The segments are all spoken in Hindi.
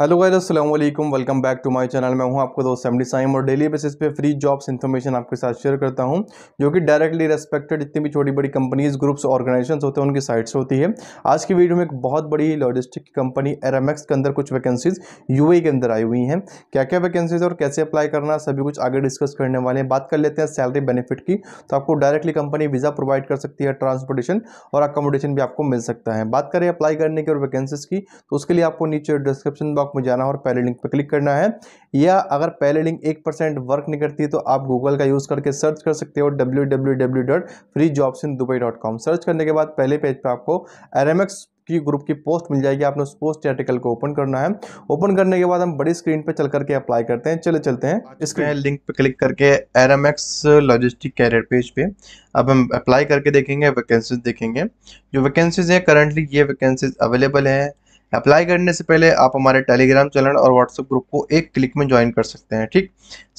हेलो गाइस अस्सलाम वालेकुम welcome back to my channel मैं हूं आपको दोस्त एमडी साइम और डेली बेसिस पे फ्री जॉब्स इन्फॉर्मेशन आपके साथ शेयर करता हूं जो कि डायरेक्टली रेस्पेक्टेड जितनी भी छोटी बड़ी कंपनीज ग्रुप्स ऑर्गेनाइजेशंस होते हैं उनकी साइट्स होती है आज की वीडियो में एक बहुत बड़ी लॉजिस्टिक कंपनी एर के अंदर कुछ वैकेंसीज यू के अंदर आई हुई हैं क्या क्या वैकेंसीज और कैसे अप्लाई करना सभी कुछ आगे डिस्कस करने वाले हैं बात कर लेते हैं सैलरी बेनिफिट की तो आपको डायरेक्टली कंपनी वीज़ा प्रोवाइड कर सकती है ट्रांसपोर्टेशन और अकोमोडेशन भी आपको मिल सकता है बात करें अप्लाई करने की और वैकेंसीज की तो उसके लिए आपको नीचे डिस्क्रिप्शन बॉक्स शॉप में जाना और पहले लिंक पर क्लिक करना है या अगर पहले लिंक एक परसेंट वर्क नहीं करती है तो आप गूगल का यूज़ करके सर्च कर सकते हो W W W dot free jobs in Dubai dot com search करने के बाद पहले पेज पर पे आपको आर एम एक्स की ग्रुप की पोस्ट मिल जाएगी आपने उस पोस्ट आर्टिकल को ओपन करना है ओपन करने के बाद हम बड़ी स्क्रीन पर चल करके अप्लाई करते हैं चले चलते हैं इसके लिंक पर क्लिक करके R M X logistic career page पे अब हम अप्लाई करके देखेंगे वैकेंसीज देखेंगे जो वैकेंसीज हैं करंटली ये वैकेंसीज अवेलेबल हैं अप्लाई करने से पहले आप हमारे टेलीग्राम चैनल और व्हाट्सएप ग्रुप को एक क्लिक में ज्वाइन कर सकते हैं ठीक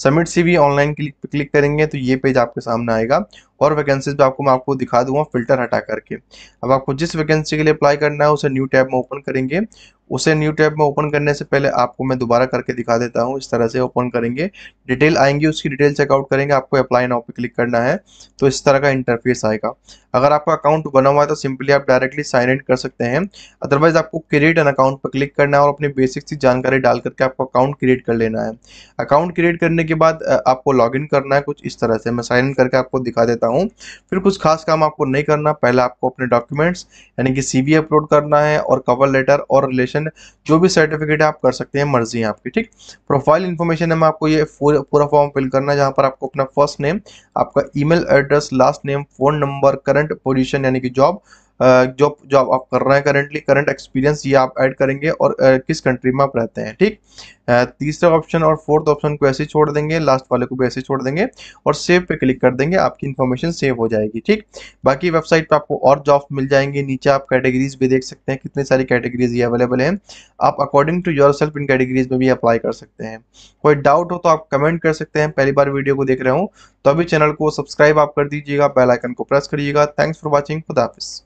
सबमिट भी ऑनलाइन क्लिक पे क्लिक करेंगे तो ये पेज आपके सामने आएगा और वैकेंसीज भी आपको मैं आपको दिखा दूंगा फिल्टर हटा करके अब आपको जिस वैकेंसी के लिए अप्लाई करना है उसे न्यू टैब में ओपन करेंगे उसे न्यू टैब में ओपन करने से पहले आपको मैं दोबारा करके दिखा देता हूँ इस तरह से ओपन करेंगे डिटेल आएंगी उसकी डिटेल चेकआउट करेंगे आपको अप्लाई नाउ पे क्लिक करना है तो इस तरह का इंटरफेस आएगा अगर आपका अकाउंट बना हुआ है तो सिंपली आप डायरेक्टली साइन इन कर सकते हैं अदरवाइज आपको क्रिएट एन अकाउंट पर क्लिक करना है और अपनी बेसिक सी जानकारी डाल करके आपको अकाउंट क्रिएट कर लेना है अकाउंट क्रिएट करने के बाद आपको लॉग इन करना है कुछ इस तरह से मैं साइन इन करके आपको दिखा देता हूँ फिर कुछ खास काम आपको नहीं करना पहले आपको अपने डॉक्यूमेंट्स यानी कि सी अपलोड करना है और कवर लेटर और रिलेशन सर्टिफिकेशन जो भी सर्टिफिकेट आप कर सकते हैं मर्जी है आपकी ठीक प्रोफाइल इन्फॉर्मेशन में आपको ये पूरा फॉर्म फिल करना है जहाँ पर आपको अपना फर्स्ट नेम आपका email address last name phone number current position यानी कि जॉब जॉब जॉब आप कर रहे हैं करेंटली करंट एक्सपीरियंस ये आप ऐड करेंगे और किस कंट्री में आप रहते हैं ठीक तीसरा ऑप्शन और फोर्थ ऑप्शन को ऐसे छोड़ देंगे लास्ट वाले को भी ऐसे छोड़ देंगे और सेव पे क्लिक कर देंगे आपकी इन्फॉर्मेशन सेव हो जाएगी ठीक बाकी वेबसाइट पे आपको और जॉब मिल जाएंगे नीचे आप कैटेगरीज भी देख सकते हैं कितनी सारी कैटेगरीज ये अवेलेबल हैं आप according to your self in categories में भी अप्लाई कर सकते हैं कोई डाउट हो तो आप कमेंट कर सकते हैं पहली बार वीडियो को देख रहे हो तो अभी चैनल को सब्सक्राइब आप कर दीजिएगा बेलाइकन को प्रेस करिएगा थैंक्स फॉर वॉचिंग खुदाफिस